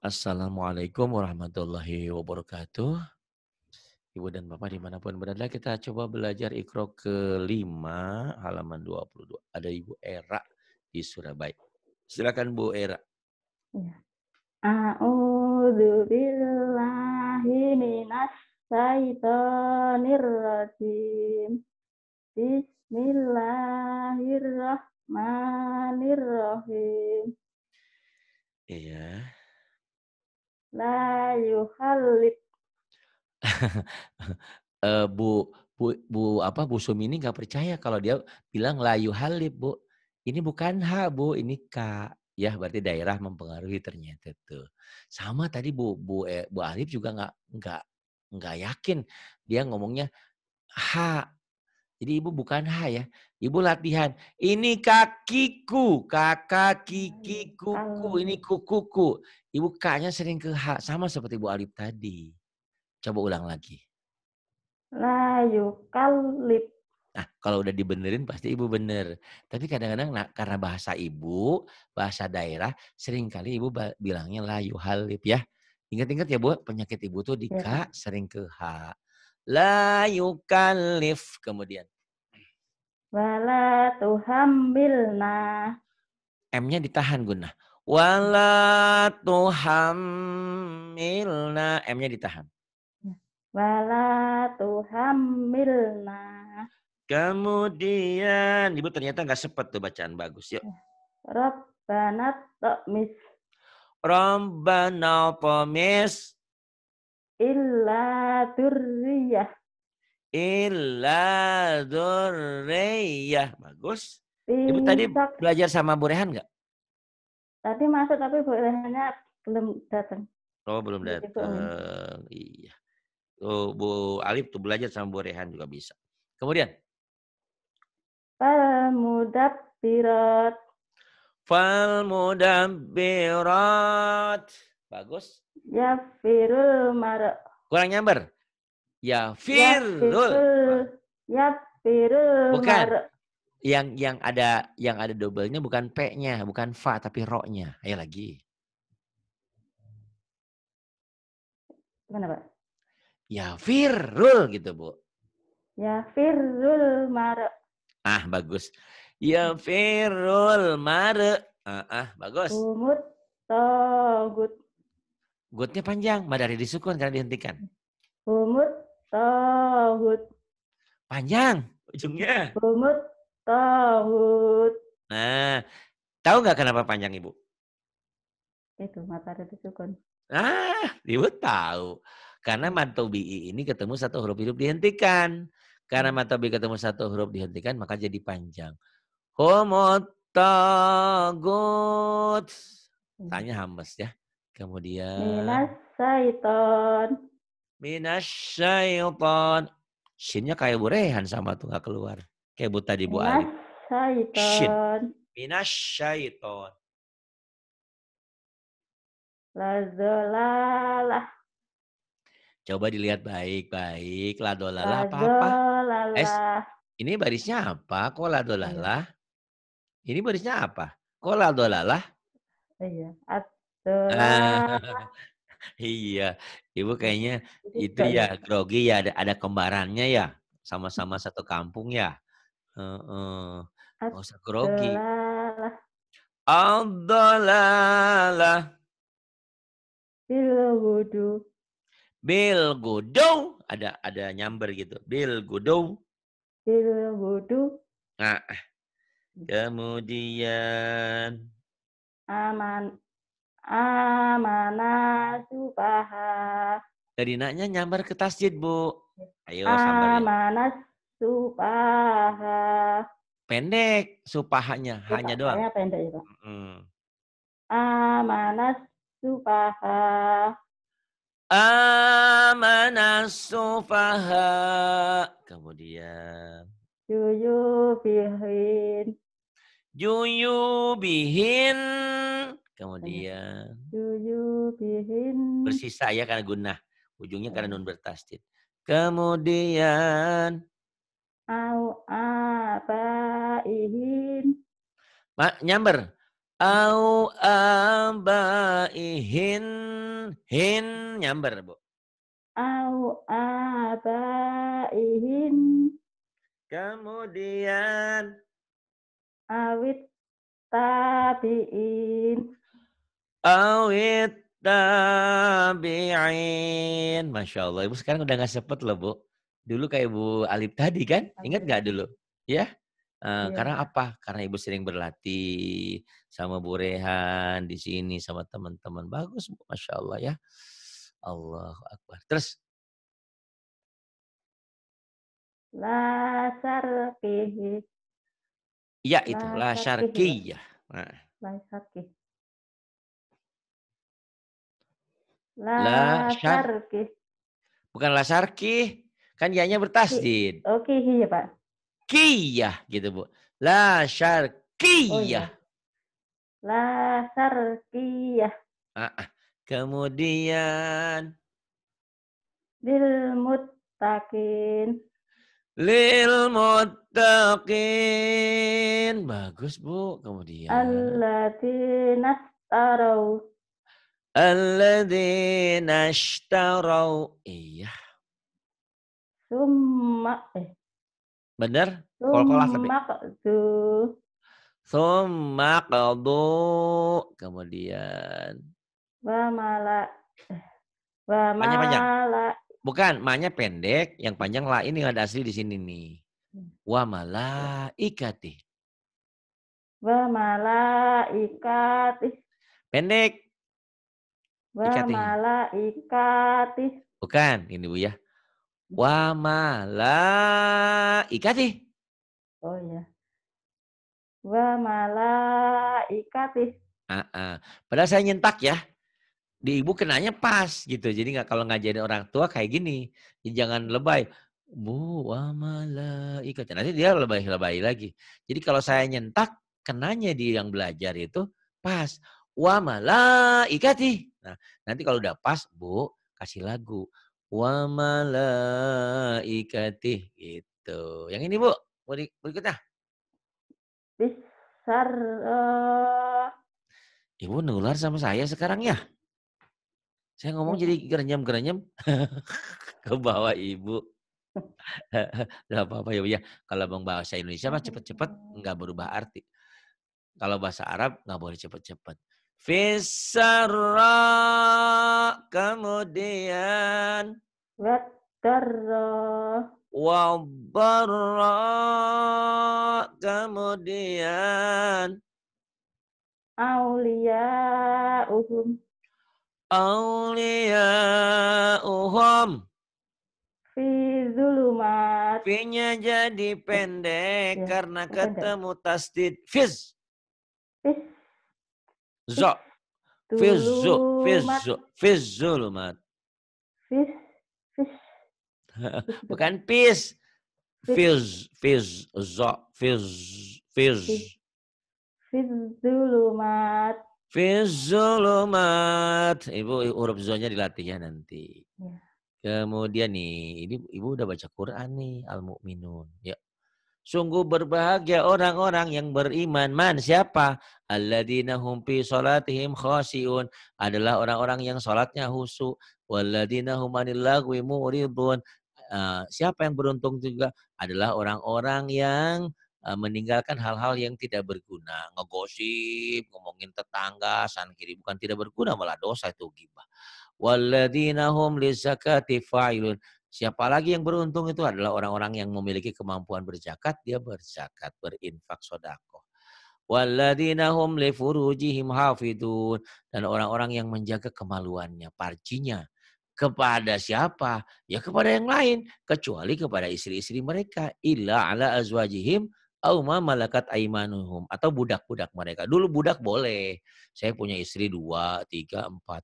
Assalamualaikum warahmatullahi wabarakatuh. Ibu dan Bapak dimanapun berada, kita coba belajar Iqra kelima halaman 22. Ada Ibu Era di Surabaya. Silakan Bu Era. Ya. A'udhu billahi minas syaitonir rajim. Bismillahirrahmanirrahim. Iya la yuhallit. uh, eh, Bu Bu Bu apa Bu Sumi ini nggak percaya kalau dia bilang la yuhallit, Bu. Ini bukan ha, Bu, ini ka. Ya, berarti daerah mempengaruhi ternyata tuh. Sama tadi Bu Bu eh, Bu Alif juga nggak nggak nggak yakin dia ngomongnya ha. Jadi ibu bukan ha ya, Ibu latihan. Ini kakiku, kakak kiki kuku, ini kukuku. Ibu kaknya sering ke H, sama seperti Ibu Alif tadi. Coba ulang lagi. Layu nah, kalip. Nah, kalau udah dibenerin pasti ibu bener. Tapi kadang-kadang nah, karena bahasa ibu, bahasa daerah, seringkali ibu bilangnya layu halip ya. Ingat-ingat ya Bu, penyakit ibu tuh di ya. sering ke H. Layu kalif kemudian Wala tuhammilna. M-nya ditahan Guna. Nah, wala tuhammilna. M-nya ditahan. Ya. Wala tuhammilna. Kemudian, Ibu ternyata nggak sepet tuh bacaan bagus. Yuk. Ya. Rabbana ta'mis. Rabbana ta'mis. Illa turriyah illa dzurriyyah. Bagus. Ibu iya, tadi belajar sama Bu Rehan nggak? Tadi masuk tapi Bu Rehannya belum datang. Oh, belum datang. Iya. Oh, Bu Alif tuh belajar sama Bu Rehan juga bisa. Kemudian Fal mudabbirat. Fal mudabbirat. Bagus. Ya firul mar. Kurang nyamber. Ya Firul. Ya Firul. Ya bukan. yang yang ada yang ada doublenya bukan P-nya, bukan fa tapi ro-nya. Ayo lagi. Gimana, Pak? Ya Firul gitu, Bu. Ya Firul Mar. Ah, bagus. Ya Firul Mar. Ah, ah bagus. Umut togut. Gutnya panjang, madari disukun karena dihentikan. Umut tahut Panjang ujungnya. rumut tahut Nah, tahu nggak kenapa panjang Ibu? Itu matahari itu sukun. Ah, Ibu tahu. Karena bi ini ketemu satu huruf hidup dihentikan. Karena hmm. mata bi ketemu satu huruf dihentikan, maka jadi panjang. Homotagut. Hmm. Tanya hamas ya. Kemudian. Minas minasyaiton. Shinnya kayak Bu Rehan sama tuh nggak keluar. Kayak Bu tadi Bu Ali. Minasyaiton. Minasyaiton. Lazolalah. Coba dilihat baik-baik. Ladolalah apa apa? Es, ini barisnya apa? Kok ladolalah? Iya. Ini barisnya apa? Kok ladolalah? Iya. iya, ibu kayaknya itu ya gitu. grogi ya ada, ada kembarannya ya, hmm. sama-sama satu kampung ya. Oh, uh, gak grogi. ad Bil gudu. Bil gudu. Ada ada nyamber gitu. Bil gudu. Bil gudu. Nah. Kemudian. Aman amana subaha. Dari naknya nyamar ke tasjid, Bu. Ayo ya. Amana subaha. Pendek supahanya, hanya doang. Hanya pendek itu. Ya, hmm. Amana subaha. Amana subaha. Kemudian. Yuyu bihin. Yuyu bihin Kemudian bersisa ya karena gunah. Ujungnya karena iya. nun bertasdid. Kemudian au abaihin. Mak nyamber. Au abaihin hin nyamber, Bu. Au abaihin. Kemudian awit tabiin awit tabi'in. Masya Allah. Ibu sekarang udah gak sepet loh, Bu. Dulu kayak Ibu Alif tadi kan? Ingat gak dulu? Ya? Uh, eh, yeah. Karena apa? Karena Ibu sering berlatih sama Bu Rehan di sini sama teman-teman. Bagus, Bu. Masya Allah ya. Allah Akbar. Terus La sarfihi. Ya itu, la syarkiyah. Nah. La syarkiyah. La, la syarki. Bukan la syarki, kan ya-nya bertasdid. Oke, okay, oh, iya Pak. Kiyah gitu Bu. La syarkiyah. Oh, iya. La syarkiyah. Ah, ah. Kemudian lil mutakin Lil mutakin Bagus, Bu. Kemudian Allatinas tarau Alladzina ashtarau. Iya. Summa. Eh. Bener? Kol-kolah tapi. Summa qadu. Kemudian. Wa mala. Eh, wa mala. Panjang, Bukan, manya pendek. Yang panjang la ini ada asli di sini nih. Hmm. Wa mala ikati. Wa mala ikati. Pendek. Wa ikati. Bukan, ini Bu ya. Wa ikati. Oh iya. Wa ikati. Uh -uh. Padahal saya nyentak ya. Di ibu kenanya pas gitu. Jadi nggak kalau ngajarin orang tua kayak gini. Jangan lebay. Bu wa ikati. Nanti dia lebay-lebay lagi. Jadi kalau saya nyentak, kenanya di yang belajar itu pas wa malaikati. Nah, nanti kalau udah pas, Bu, kasih lagu wa malaikati gitu. Yang ini, Bu, berikutnya. Besar. Eh. Ibu nular sama saya sekarang ya. Saya ngomong jadi gerenyam-gerenyam ke bawah ibu. Gak apa-apa ya, ya. Kalau bang bahasa Indonesia mah cepet-cepet nggak berubah arti. Kalau bahasa Arab nggak boleh cepet-cepet. Fisara kemudian Wadarra Wabara kemudian Aulia uhum Aulia uhum Fizulumat zulumat Finya jadi pendek ya, karena ketemu tasdid Fiz Fiz Zo. Fizu, fizu, fizulumat. Fiz, fiz. Bukan pis. Fiz, fiz, zo, fiz, fiz. Fizulumat. Fizulumat. Ibu huruf zonya dilatih ya nanti. Iya. Kemudian nih, ini ibu udah baca Quran nih, Al-Mu'minun. Ya. Sungguh berbahagia orang-orang yang beriman. Man siapa? Alladzina hum fi salatihim khasiun. adalah orang-orang yang salatnya khusyuk. Walladzina hum anil muridun. Uh, siapa yang beruntung juga adalah orang-orang yang uh, meninggalkan hal-hal yang tidak berguna, ngegosip, ngomongin tetangga, san kiri bukan tidak berguna malah dosa itu gibah. Walladzina lizakati fa'ilun Siapa lagi yang beruntung itu adalah orang-orang yang memiliki kemampuan berzakat, dia berzakat, berinfak, sodako. Walladina hum hafidun. Dan orang-orang yang menjaga kemaluannya, parjinya. Kepada siapa? Ya kepada yang lain. Kecuali kepada istri-istri mereka. Illa ala azwajihim Auma malakat aimanuhum atau budak-budak mereka. Dulu budak boleh. Saya punya istri dua, tiga, empat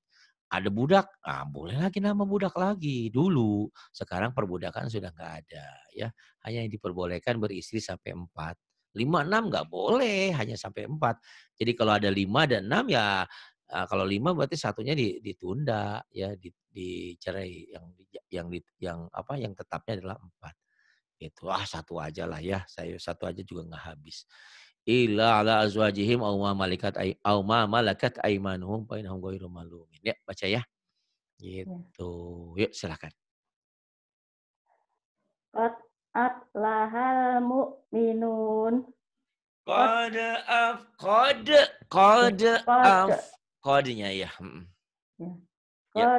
ada budak, ah boleh lagi nama budak lagi. Dulu, sekarang perbudakan sudah nggak ada, ya. Hanya yang diperbolehkan beristri sampai empat. Lima enam nggak boleh, hanya sampai empat. Jadi kalau ada lima dan enam ya ah, kalau lima berarti satunya ditunda ya dicerai yang yang yang apa yang tetapnya adalah empat itu ah satu aja lah ya saya satu aja juga nggak habis illa ala azwajihim au ma Malikat ay au ma malakat aymanuhum fa innahum ghairu malumin. Ya, baca ya. ya. Gitu. Ya. Yuk silakan. Qad aflahal mu'minun. Qad af qad qad ya, af qadnya ya. Hmm. ya.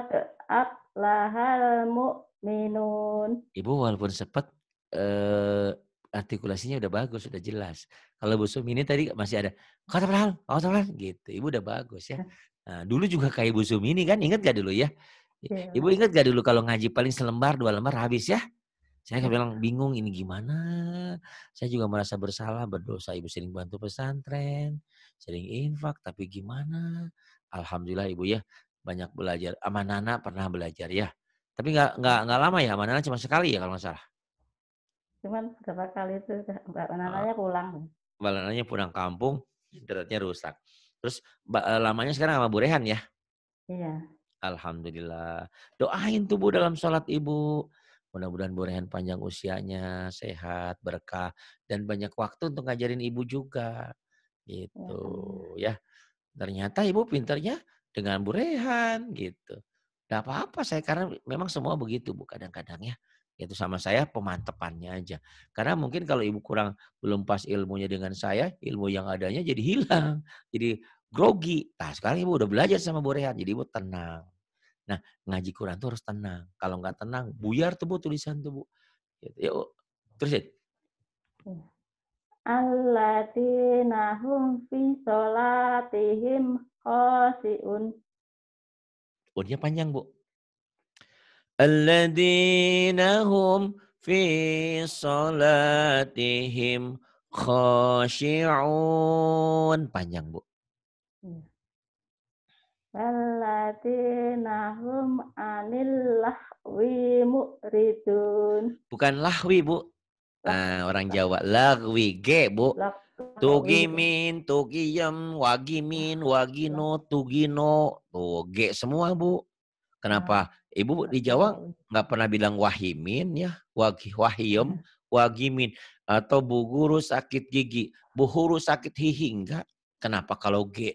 Qad aflahal mu'minun. Ibu walaupun sempat eh, artikulasinya udah bagus, udah jelas. Kalau busuk mini ini tadi masih ada, kau terpelan, kau terpelan, gitu. Ibu udah bagus ya. Nah, dulu juga kayak Bu mini ini kan, ingat gak dulu ya? Iya. Ibu ingat gak dulu kalau ngaji paling selembar, dua lembar habis ya? Saya kan bilang bingung ini gimana. Saya juga merasa bersalah, berdosa. Ibu sering bantu pesantren, sering infak, tapi gimana? Alhamdulillah ibu ya banyak belajar. Amanana Nana pernah belajar ya. Tapi nggak nggak nggak lama ya, Amanana cuma sekali ya kalau nggak salah. Cuman berapa kali itu Mbak Nana oh. ya pulang balananya pulang kampung, internetnya rusak. Terus eh, lamanya sekarang sama Bu Rehan ya? Iya. Alhamdulillah. Doain tubuh dalam sholat Ibu. Mudah-mudahan Bu Rehan panjang usianya, sehat, berkah, dan banyak waktu untuk ngajarin Ibu juga. Gitu ya. ya. Ternyata Ibu pinternya dengan Bu Rehan gitu. Gak apa-apa saya karena memang semua begitu Bu kadang-kadang ya. Itu sama saya pemantepannya aja. Karena mungkin kalau ibu kurang belum pas ilmunya dengan saya, ilmu yang adanya jadi hilang, jadi grogi. Nah sekarang ibu udah belajar sama Bu Rehan, jadi ibu tenang. Nah ngaji Quran tuh harus tenang. Kalau nggak tenang, buyar tuh bu tulisan tuh bu. Gitu. yuk Yuk, ya Allah hum fi solatihim khosiun. Unnya panjang bu. الذين هم في صلاتهم khashi'un. Panjang, Bu. Alladzina hum anil lahwi mu'ridun. Bukan lahwi, Bu. Nah, orang Jawa. lahwi ge Bu. Tugimin, tugiyam, wagimin, wagino, tugino. Tuh, semua, Bu. Kenapa? Ah. Ibu di Jawa nggak pernah bilang wahimin ya, wagi wahiyum, iya. wagimin atau bu guru sakit gigi, bu guru sakit hihi enggak. Kenapa kalau G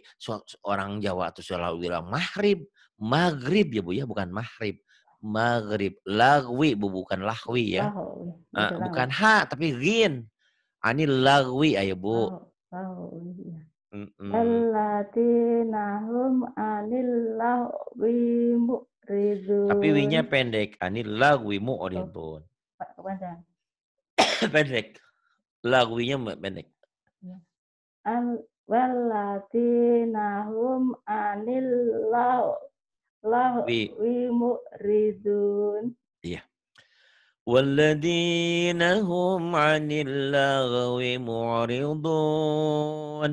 orang Jawa atau selalu bilang mahrib, maghrib ya Bu ya, bukan mahrib. Maghrib, lagwi Bu bukan lahwi ya. Oh, bukan ha tapi gin. Ani ah, lagwi ayo Bu. Oh, oh, iya. Mm -mm. anil lahwi Ridun. Tapi winya pendek. Ani ah, Pak, kapan Kepada. pendek. Lagunya pendek. Ya. Al walatinahum anil lau lahwi ridun. Iya. Walladinahum anil عن اللغو معرضون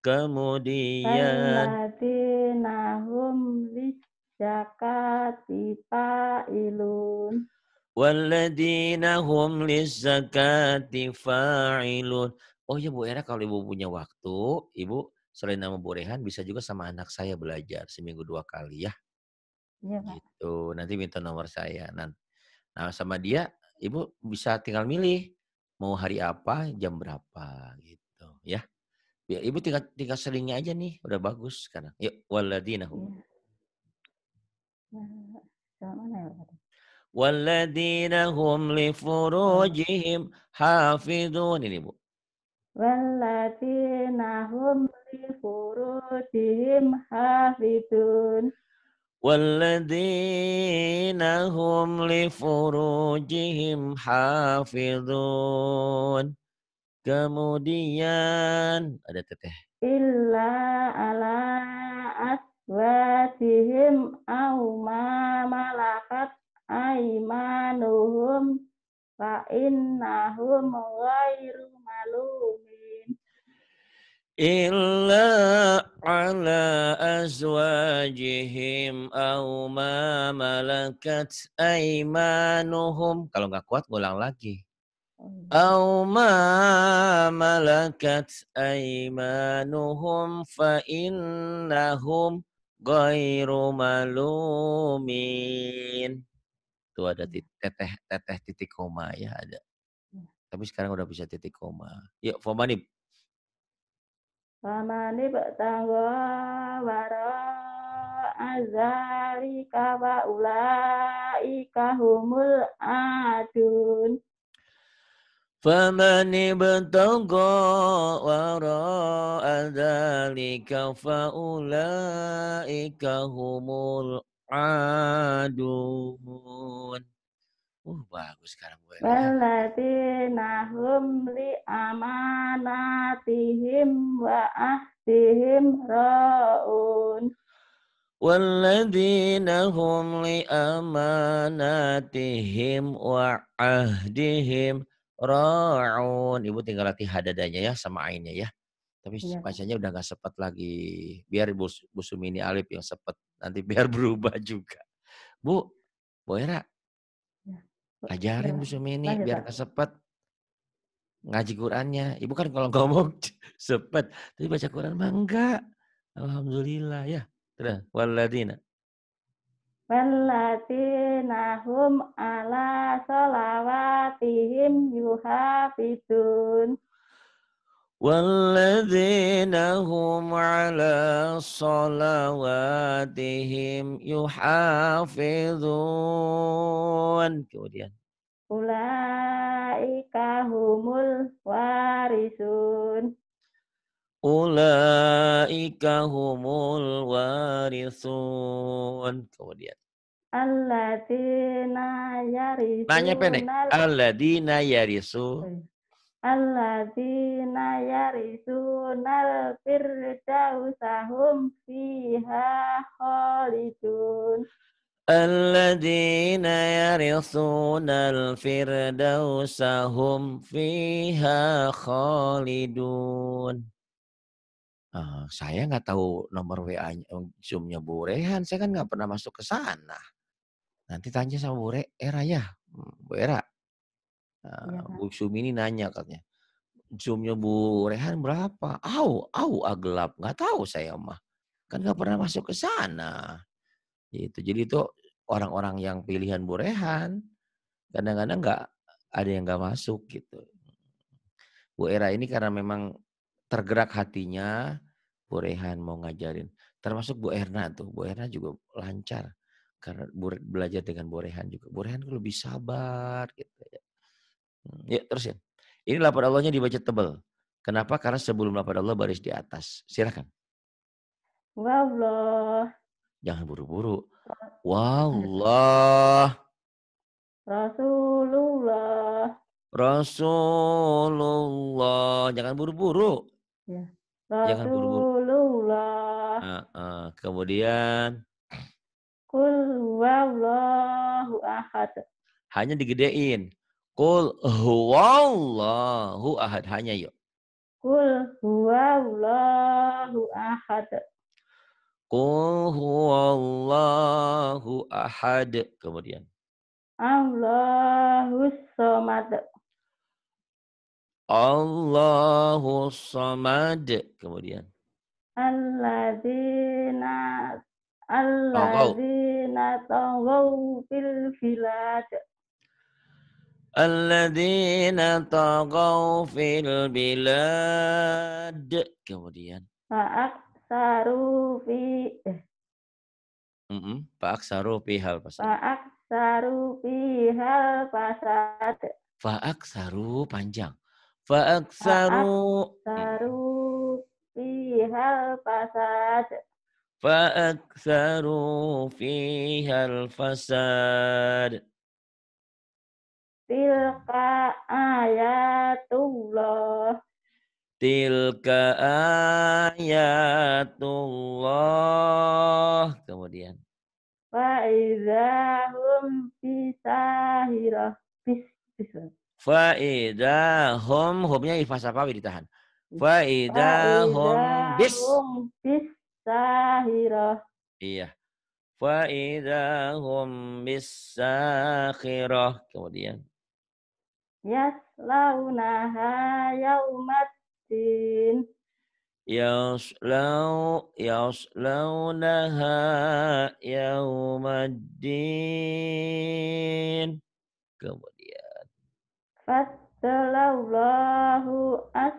kemudian Walatinahum hum zakati fa'ilun. Walladina hum lizakati fa'ilun. Oh ya Bu Era kalau Ibu punya waktu, Ibu selain nama Bu Rehan bisa juga sama anak saya belajar seminggu dua kali ya. Iya, Pak. Gitu. Nanti minta nomor saya. Nah, sama dia Ibu bisa tinggal milih mau hari apa, jam berapa gitu ya. Ya, Ibu tinggal-tinggal seringnya aja nih, udah bagus sekarang. Yuk waladinahum. Ya. Walladina hum li furujihim hafidun. Ini Bu. Walladina hum li furujihim hafidun. Walladina hum li furujihim hafidun. Kemudian ada teteh. Illa ala as Wajihim au ma malakat aimanuhum fa innahum ghairu malumin illa ala azwajihim au ma malakat aimanuhum kalau nggak kuat ulang lagi ma malakat aimanuhum fa innahum ghairu malumin. Itu ada hmm. teteh teteh titik koma ya ada. Iya. Tapi sekarang udah bisa titik koma. Yuk, Fomanib. Fomanib tanggo waro azalika wa ulaika humul adun. فمن ابتغى وراء ذلك فأولئك هم العادون Uh, bagus sekarang gue. Waladina hum li amanatihim wa ahdihim ra'un. Waladina hum li amanatihim wa ahdihim ra'un. Ra'un. Ibu tinggal latih hadadanya ya sama ainnya ya. Tapi ya. bacanya udah nggak sepet lagi. Biar ibu Bu Sumini Alif yang sepet. Nanti biar berubah juga. Bu, Bu Era, ya. ajarin ya. Bu iya. Sumini Lanjut, biar nggak sepet ngaji Qurannya. Ibu kan kalau ngomong sepet, tapi baca Quran mah enggak. Alhamdulillah ya. Terus waladina Wallatinahum ala salawatihim yuhafidun. والذين هم على صلواتهم يحافظون kemudian ulaika humul warisun Ulaika humul warisun. Kemudian. alladzina yarisu. Nanya pendek. alladzina yarisu. alladzina yarisu nal firdausahum fiha khalidun. alladzina يرثون الفردوس هم fiha خالدون Uh, saya nggak tahu nomor WA eh, Zoom-nya Bu Rehan, saya kan nggak pernah masuk ke sana. Nanti tanya sama Bu Re, Era eh, ya, Bu Era. Uh, Bu zoom ini nanya katanya, Zoom-nya Bu Rehan berapa? Au, au, ah, gelap, nggak tahu saya mah. Kan nggak pernah masuk ke sana. Gitu. Jadi itu orang-orang yang pilihan Bu Rehan, kadang-kadang nggak ada yang nggak masuk gitu. Bu Era ini karena memang tergerak hatinya, Bu Rehan mau ngajarin. Termasuk Bu Erna tuh. Bu Erna juga lancar. Karena belajar dengan Bu Rehan juga. Bu Rehan lebih sabar gitu ya. Ya terusin. Ini lapar Allahnya dibaca tebal. Kenapa? Karena sebelum lapar Allah baris di atas. Silakan. Wallah. Jangan buru-buru. Wallah. Rasulullah. Rasulullah. Jangan buru-buru. Ya. Jangan ya buru-buru. Uh, uh. Kemudian. Kul huwallahu ahad. Hanya digedein. Kul huwallahu ahad. Hanya yuk. Kul huwallahu ahad. Kul huwallahu ahad. Kemudian. Allahus somad. Allahu samad. Kemudian. Alladzina alladzina tawau fil bilad. Alladzina tawau fil bilad. Kemudian. Fa'aksaru fi Mm -mm. Fa'aksaru pihal fasad. hal pihal Pak Fa'aksaru panjang. Fa'aksaru Fa'aksaru al fasad Fa'aksaru fihal fasad Tilka ayatullah Tilka ayatullah Kemudian Fa'idahum Fisahirah Fisahirah Faidahum humnya ifas apa ditahan. Faidahum bis sahirah. Iya. Faidahum bis sahirah. Kemudian. Yaslaunaha yaumatin. Yaslau yaslaunaha yaumaddin. Kemudian. Fadlallahu as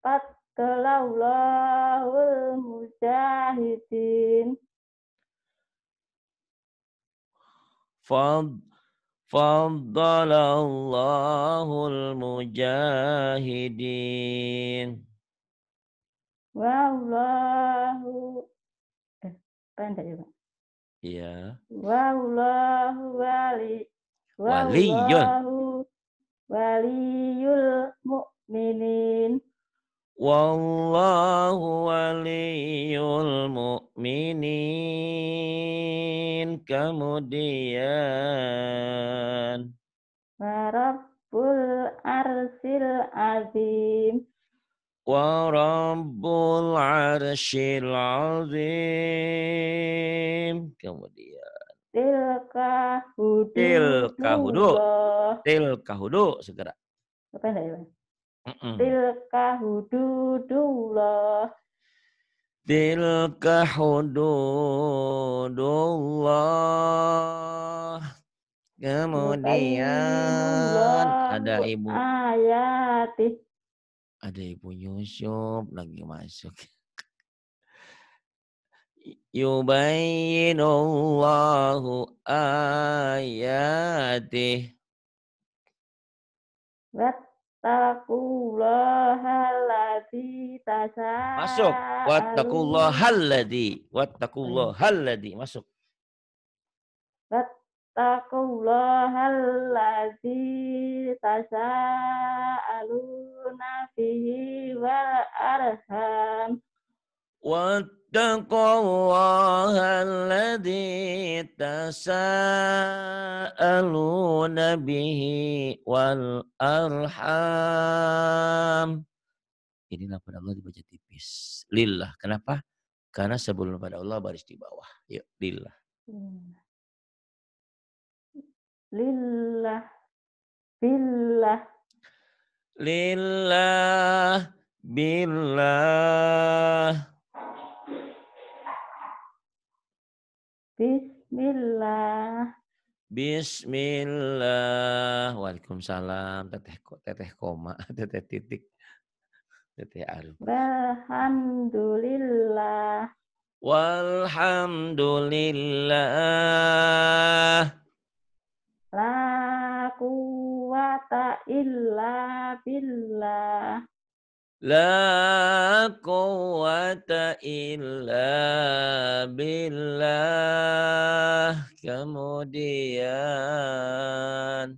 Fadlallahul mujahidin Fad Fadlallahul mujahidin Wallahu eh, pendek ya Pak Iya. Wallahu wali. Waliyun waliyul mu'minin. Wallahu waliyul mu'minin. Kemudian. Warabbul arsil azim. ورب arsil azim kemudian Tilka hudu. Tilka hudu. Tilka hudu segera. Apa enggak ya, Bang? hudu -mm. Tilka hududullah. Tilka Kemudian ada ibu. Ayati. Ada ibu Yusuf lagi masuk yubayyinullahu ayatih Wattakullahalladzi tasa Masuk. Wattakullahalladzi. Wattakullahalladzi. Masuk. Wattakullahalladzi tasa'aluna fihi wal arham. Wattakullahalladzi واتقوا الله الذي تساءلون به والأرحام ini pada Allah dibaca tipis. Lillah. Kenapa? Karena sebelum pada Allah baris di bawah. Yuk, lillah. Lillah. Billah. Lillah. Billah. Bismillah. Bismillah. Waalaikumsalam. Teteh teteh koma, teteh titik. Teteh Arif. Alhamdulillah. Walhamdulillah. La quwata illa billah. La quwata illa billah. Kemudian.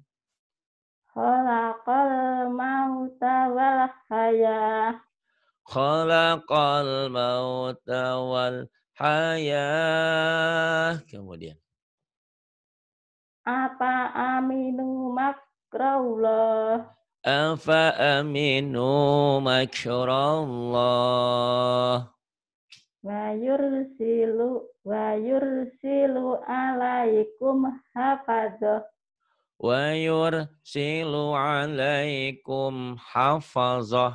Khalaqal mauta wal hayah. Khalaqal mauta wal hayah. Kemudian. Apa aminu makraullah? أفأمنوا مكر الله wayursilu wayursilu alaikum hafazoh wayursilu alaikum hafazoh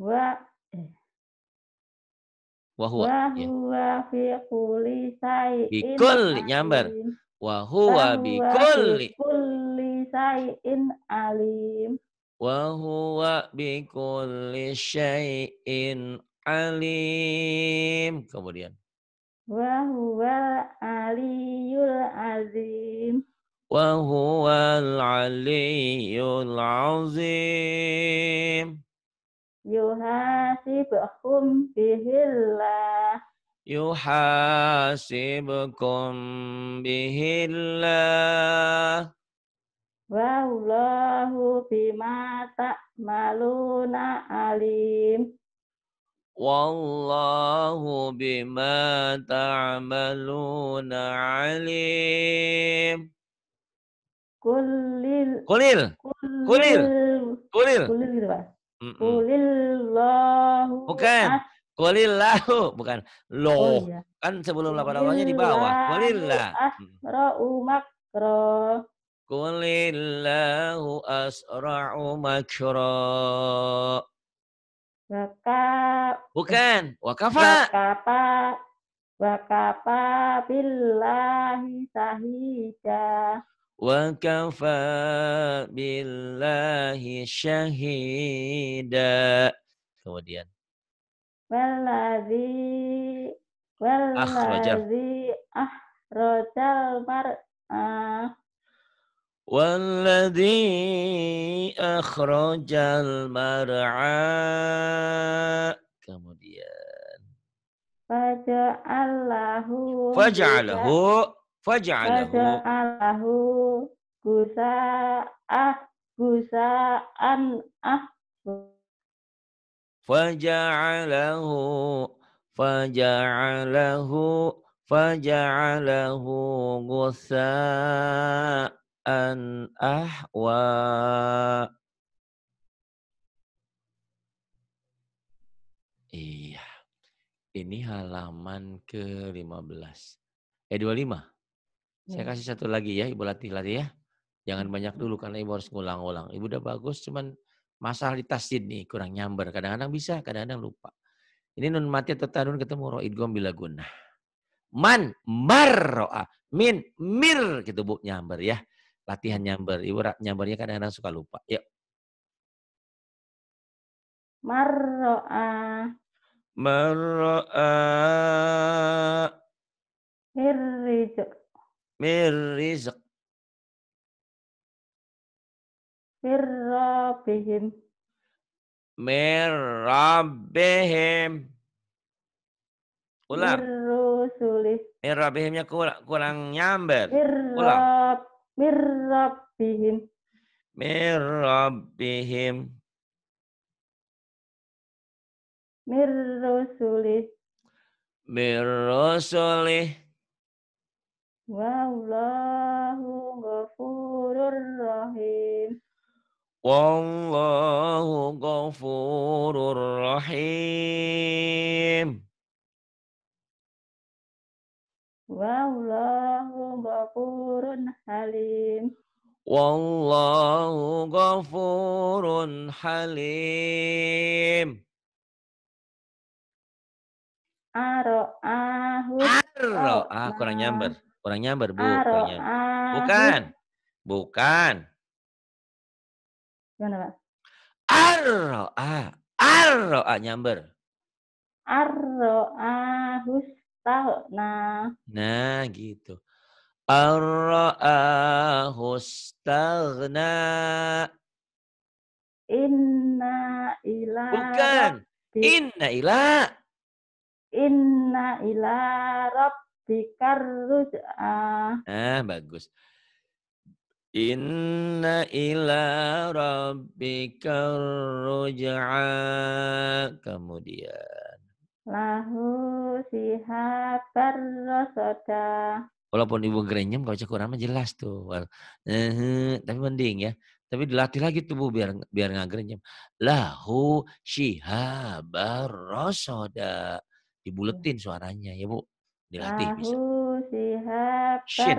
wa wahwa wahuwa ya. fi kulli sayyin nyambar wa huwa bi kulli alim wa huwa bi kulli alim kemudian wa huwa aliyul azim wa huwa aliyul azim yuhasibuhum bihillah yuhasibkum bihillah Wallahu bima ta'maluna alim. Wallahu bima ta'maluna alim. Kulil. Kulil. Kulil. Kulil. Kulil. Kulil. Kulil. Bukan. Kulillahu bukan lo oh, iya. kan sebelum lapan awalnya di bawah. Kulillah. Hmm. Oh, asra'u makro. Kulillahu asra'u makro. Waka. Bukan. Wakafa. Wakafa. Wakafa billahi sahida. Wakafa billahi syahida. Kemudian. Waladhi waladhi ahrojal mar'ah Waladhi akhrajal mar'a Kemudian Faja'allahu Faja'allahu Faja'allahu Gusa'ah Gusa'an ah faja'alahu faja'alahu faja'alahu gusa'an ahwa Iya. Ini halaman ke-15. Eh 25. Ya. Saya hmm. kasih satu lagi ya Ibu latih-latih ya. Jangan hmm. banyak dulu karena Ibu harus ngulang ulang Ibu udah bagus cuman Masalah di tasjid nih, kurang nyamber. Kadang-kadang bisa, kadang-kadang lupa. Ini nun mati atau tanun ketemu roh idgom bila guna. Man, marro'a, min, mir. Gitu bu, nyamber ya. Latihan nyamber. Ibu nyambernya kadang-kadang suka lupa. Yuk. Marro'a. Marro'a. Mirrizq. Mirrizq. Mirabihim. Mirabihim. Ulang. Mirrusulih. Mirabihimnya kurang, kurang nyamber. Mirab, Mirabihim, Mirabihim, Mirusulih, Mirusulih. Mirrusulih. Wallahu ghafurur rahim. Wallahu ghafurur rahim. Wallahu ghafurun halim. Wallahu ghafurun halim. Aro'ahu. Aro'ah, kurang nyamber. Kurang nyamber, Bu. Kurang nyamber. Bukan. Bukan. Gimana, Pak? Arro'a. Arro'a nyamber. Arro'a hustau. Nah, gitu. Arro'a hustagna. Inna ila. Bukan. Inna ila. Inna ila rabbikar ruj'a. Ah, bagus. Inna ila rabbika ruj'a. Kemudian. Lahu siha rasoda. Walaupun ibu grenyem kalau cek kurang jelas tuh. Eh, tapi mending ya. Tapi dilatih lagi tubuh biar biar nggak grenyem. Lahu sihabar rasoda. Dibuletin suaranya ya bu. Dilatih Lahu bisa shin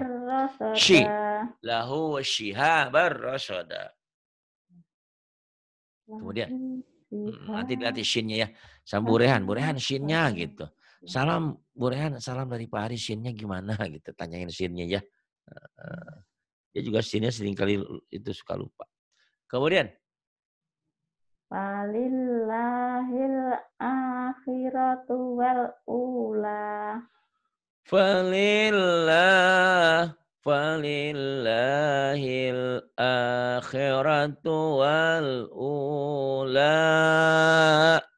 lahu shihabar rasada kemudian mm, nanti dilatih shinnya ya sama burehan burehan shinnya gitu salam burehan salam dari Pak Ari shinnya gimana gitu tanyain shinnya ya hmm. dia juga shinnya seringkali itu suka lupa kemudian Walillahil akhiratu wal ula. Falillah falillahil akhiratu wal ula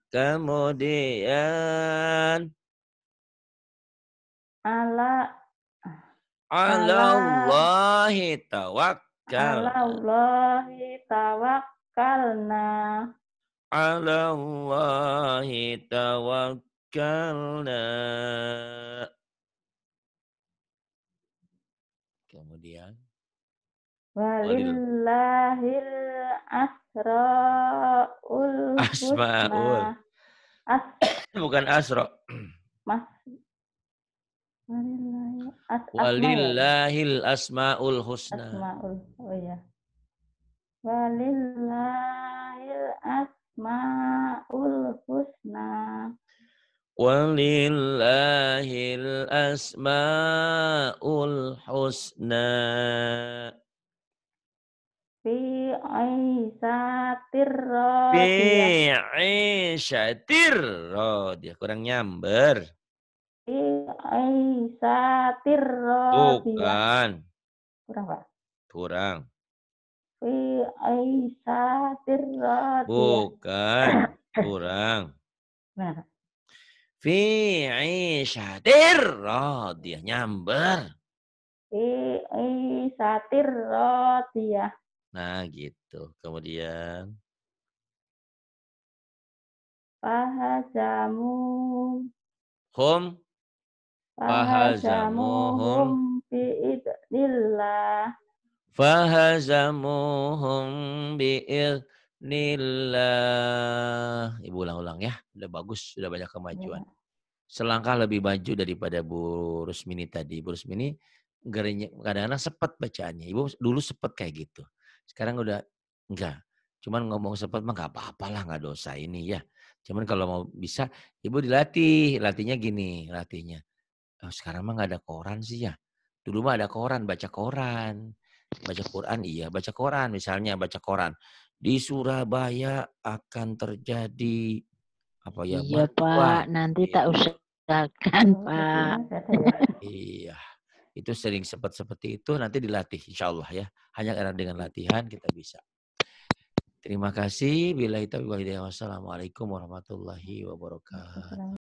kemudian ala ala Allahi tawakkal ala Allahi tawakkalna ala Allahi tawakkalna kemudian walillahil asraul asmaul As bukan asra mas As walillahil asmaul husna asmaul oh ya walillahil asmaul husna ولله الأسماء الحسنى في عيشة الراضية في عيشة الراضية kurang nyamber في عيشة الراضية bukan kurang pak kurang في عيشة الراضية bukan kurang Fi isyatir radiyah. Nyamber. Fi isyatir radiyah. Nah gitu. Kemudian. Fahazamu. Hum. Fahazamuhum bi'idnillah. Fahazamuhum idnillah lah Ibu ulang-ulang ya. Udah bagus, sudah banyak kemajuan. Ya. Selangkah lebih maju daripada Bu Rusmini tadi. Bu Rusmini kadang-kadang sepet bacaannya. Ibu dulu sepet kayak gitu. Sekarang udah enggak. Cuman ngomong sepet mah enggak apa-apa lah, enggak dosa ini ya. Cuman kalau mau bisa, ibu dilatih. Latihnya gini, latihnya. Oh, sekarang mah nggak ada koran sih ya. Dulu mah ada koran, baca koran. Baca Quran, iya. Baca koran misalnya, baca koran di Surabaya akan terjadi apa ya? Iya Pak, nanti tak gitu. usahakan oh, iya, Pak. iya, itu sering sempat seperti itu. Nanti dilatih, insya Allah ya. Hanya karena dengan latihan kita bisa. Terima kasih. Bila itu, wassalamualaikum warahmatullahi wabarakatuh.